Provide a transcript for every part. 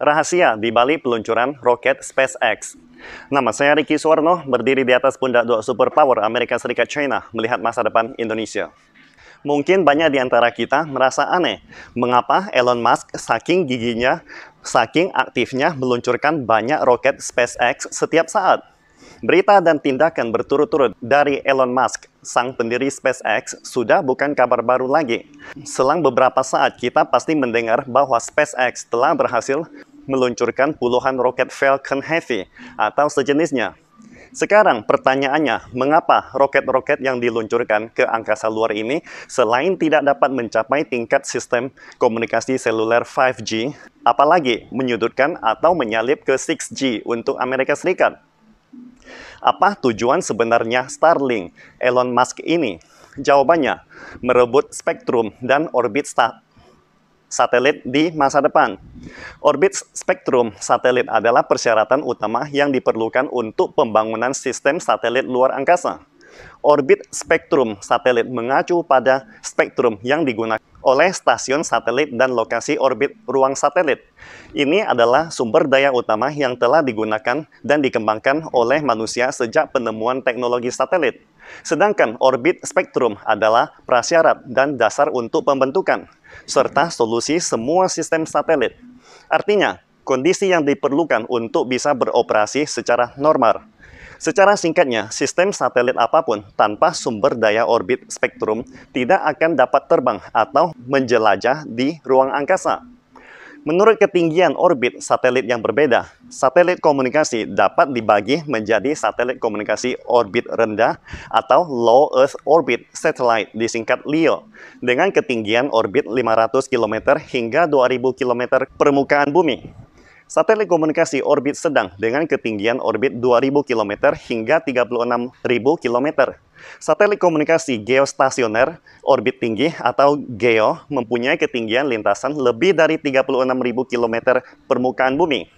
rahasia di balik peluncuran roket SpaceX. Nama saya Ricky Suwarno, berdiri di atas pundak dua superpower Amerika Serikat China melihat masa depan Indonesia. Mungkin banyak di antara kita merasa aneh, mengapa Elon Musk saking giginya, saking aktifnya meluncurkan banyak roket SpaceX setiap saat. Berita dan tindakan berturut-turut dari Elon Musk, sang pendiri SpaceX, sudah bukan kabar baru lagi. Selang beberapa saat kita pasti mendengar bahwa SpaceX telah berhasil meluncurkan puluhan roket Falcon Heavy atau sejenisnya. Sekarang pertanyaannya, mengapa roket-roket yang diluncurkan ke angkasa luar ini selain tidak dapat mencapai tingkat sistem komunikasi seluler 5G, apalagi menyudutkan atau menyalip ke 6G untuk Amerika Serikat? Apa tujuan sebenarnya Starlink Elon Musk ini? Jawabannya, merebut spektrum dan orbit sta satelit di masa depan. Orbit spektrum satelit adalah persyaratan utama yang diperlukan untuk pembangunan sistem satelit luar angkasa. Orbit spektrum satelit mengacu pada spektrum yang digunakan oleh stasiun satelit dan lokasi orbit ruang satelit. Ini adalah sumber daya utama yang telah digunakan dan dikembangkan oleh manusia sejak penemuan teknologi satelit. Sedangkan orbit spektrum adalah prasyarat dan dasar untuk pembentukan, serta solusi semua sistem satelit. Artinya, kondisi yang diperlukan untuk bisa beroperasi secara normal. Secara singkatnya, sistem satelit apapun tanpa sumber daya orbit spektrum tidak akan dapat terbang atau menjelajah di ruang angkasa. Menurut ketinggian orbit satelit yang berbeda, satelit komunikasi dapat dibagi menjadi satelit komunikasi orbit rendah atau Low Earth Orbit Satellite disingkat LEO dengan ketinggian orbit 500 km hingga 2000 km permukaan bumi. Satelit komunikasi orbit sedang dengan ketinggian orbit 2000 km hingga 36.000 km Satelit komunikasi geostasioner orbit tinggi atau GEO mempunyai ketinggian lintasan lebih dari 36.000 km permukaan bumi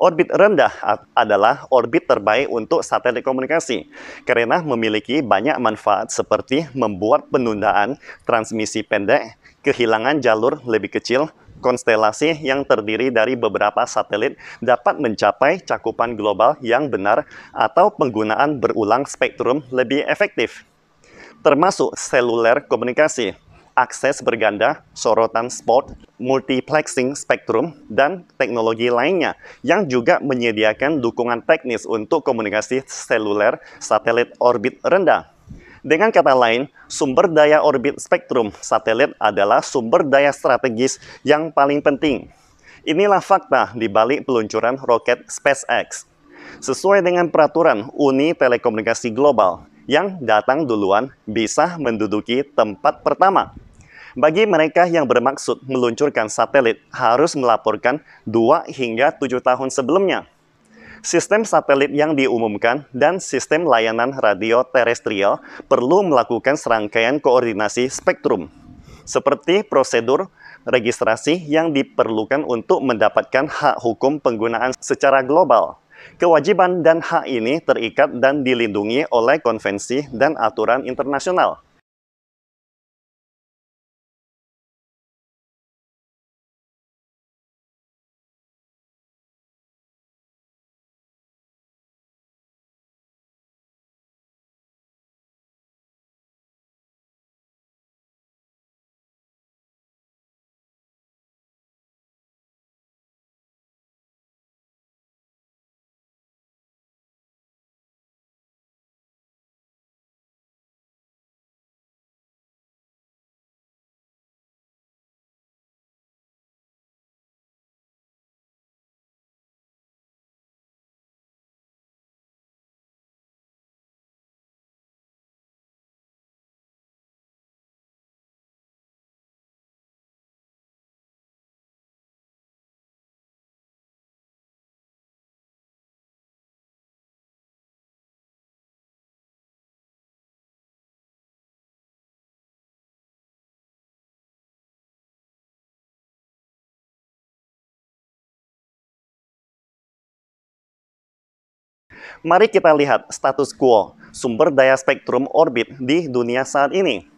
Orbit rendah adalah orbit terbaik untuk satelit komunikasi karena memiliki banyak manfaat seperti membuat penundaan transmisi pendek, kehilangan jalur lebih kecil, konstelasi yang terdiri dari beberapa satelit dapat mencapai cakupan global yang benar atau penggunaan berulang spektrum lebih efektif, termasuk seluler komunikasi akses berganda, sorotan spot, multiplexing spektrum, dan teknologi lainnya yang juga menyediakan dukungan teknis untuk komunikasi seluler satelit orbit rendah. Dengan kata lain, sumber daya orbit spektrum satelit adalah sumber daya strategis yang paling penting. Inilah fakta di balik peluncuran roket SpaceX. Sesuai dengan peraturan Uni Telekomunikasi Global, yang datang duluan bisa menduduki tempat pertama bagi mereka yang bermaksud meluncurkan satelit harus melaporkan 2 hingga 7 tahun sebelumnya. Sistem satelit yang diumumkan dan sistem layanan radio terestrial perlu melakukan serangkaian koordinasi spektrum, seperti prosedur registrasi yang diperlukan untuk mendapatkan hak hukum penggunaan secara global. Kewajiban dan hak ini terikat dan dilindungi oleh konvensi dan aturan internasional. Mari kita lihat status quo, sumber daya spektrum orbit di dunia saat ini.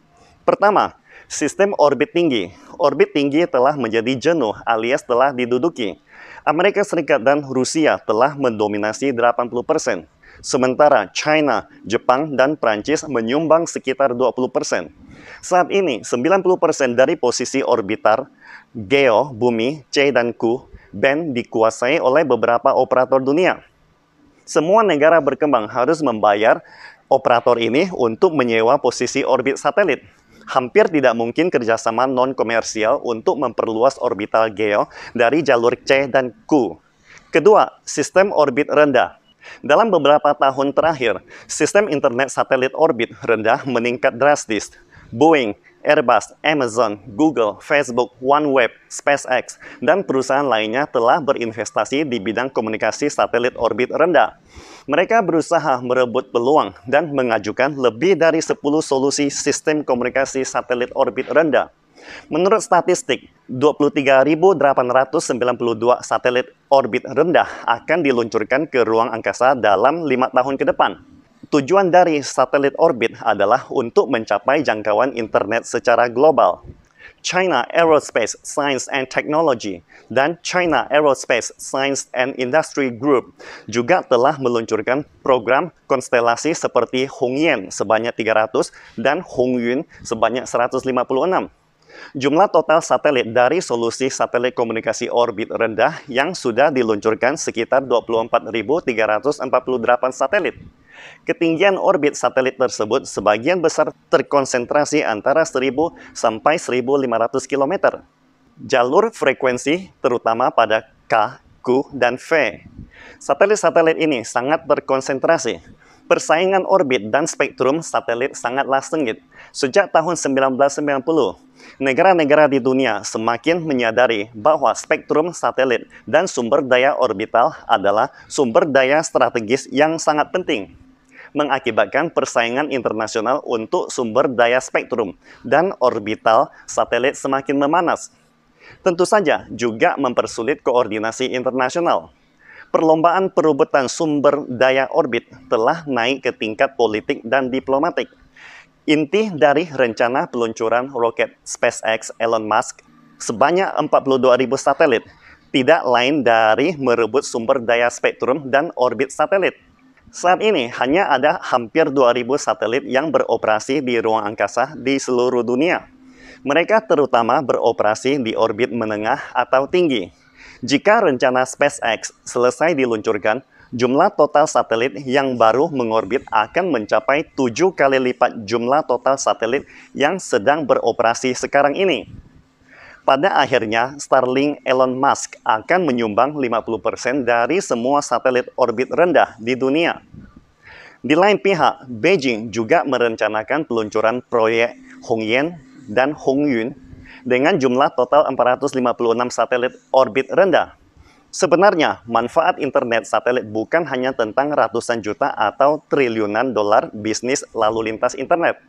Pertama, sistem orbit tinggi. Orbit tinggi telah menjadi jenuh alias telah diduduki. Amerika Serikat dan Rusia telah mendominasi 80%. Sementara China, Jepang, dan Prancis menyumbang sekitar 20%. Saat ini, 90% dari posisi orbitar, geo, bumi, C, dan Ku, band dikuasai oleh beberapa operator dunia semua negara berkembang harus membayar operator ini untuk menyewa posisi orbit satelit. Hampir tidak mungkin kerjasama non-komersial untuk memperluas orbital geo dari jalur C dan Q. Kedua, sistem orbit rendah. Dalam beberapa tahun terakhir, sistem internet satelit orbit rendah meningkat drastis. Boeing, Airbus, Amazon, Google, Facebook, OneWeb, SpaceX, dan perusahaan lainnya telah berinvestasi di bidang komunikasi satelit orbit rendah. Mereka berusaha merebut peluang dan mengajukan lebih dari 10 solusi sistem komunikasi satelit orbit rendah. Menurut statistik, 23.892 satelit orbit rendah akan diluncurkan ke ruang angkasa dalam lima tahun ke depan. Tujuan dari satelit orbit adalah untuk mencapai jangkauan internet secara global. China Aerospace Science and Technology dan China Aerospace Science and Industry Group juga telah meluncurkan program konstelasi seperti Hongyan sebanyak 300 dan Hongyun sebanyak 156. Jumlah total satelit dari solusi satelit komunikasi orbit rendah yang sudah diluncurkan sekitar 24.348 satelit. Ketinggian orbit satelit tersebut sebagian besar terkonsentrasi antara 1000 sampai 1500 km. Jalur frekuensi terutama pada K, Q, dan V. Satelit-satelit ini sangat terkonsentrasi. Persaingan orbit dan spektrum satelit sangatlah sengit. Sejak tahun 1990, negara-negara di dunia semakin menyadari bahwa spektrum satelit dan sumber daya orbital adalah sumber daya strategis yang sangat penting mengakibatkan persaingan internasional untuk sumber daya spektrum dan orbital satelit semakin memanas. Tentu saja juga mempersulit koordinasi internasional. Perlombaan perubatan sumber daya orbit telah naik ke tingkat politik dan diplomatik. Inti dari rencana peluncuran roket SpaceX Elon Musk sebanyak 42.000 satelit tidak lain dari merebut sumber daya spektrum dan orbit satelit. Saat ini hanya ada hampir 2.000 satelit yang beroperasi di ruang angkasa di seluruh dunia. Mereka terutama beroperasi di orbit menengah atau tinggi. Jika rencana SpaceX selesai diluncurkan, jumlah total satelit yang baru mengorbit akan mencapai tujuh kali lipat jumlah total satelit yang sedang beroperasi sekarang ini. Pada akhirnya, Starlink Elon Musk akan menyumbang 50% dari semua satelit orbit rendah di dunia. Di lain pihak, Beijing juga merencanakan peluncuran proyek Hongyan dan Hongyun dengan jumlah total 456 satelit orbit rendah. Sebenarnya, manfaat internet satelit bukan hanya tentang ratusan juta atau triliunan dolar bisnis lalu lintas internet,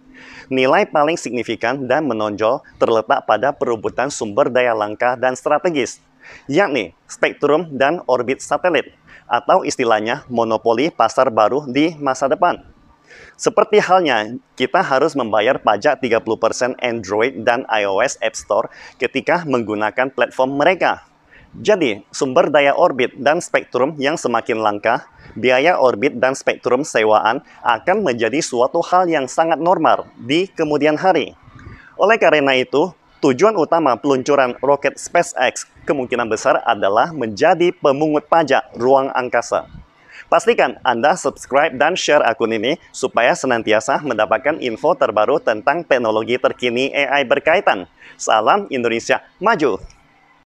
Nilai paling signifikan dan menonjol terletak pada perebutan sumber daya langka dan strategis, yakni spektrum dan orbit satelit, atau istilahnya monopoli pasar baru di masa depan. Seperti halnya, kita harus membayar pajak 30% Android dan iOS App Store ketika menggunakan platform mereka jadi, sumber daya orbit dan spektrum yang semakin langka, biaya orbit dan spektrum sewaan akan menjadi suatu hal yang sangat normal di kemudian hari. Oleh karena itu, tujuan utama peluncuran roket SpaceX kemungkinan besar adalah menjadi pemungut pajak ruang angkasa. Pastikan Anda subscribe dan share akun ini supaya senantiasa mendapatkan info terbaru tentang teknologi terkini AI berkaitan. Salam Indonesia Maju!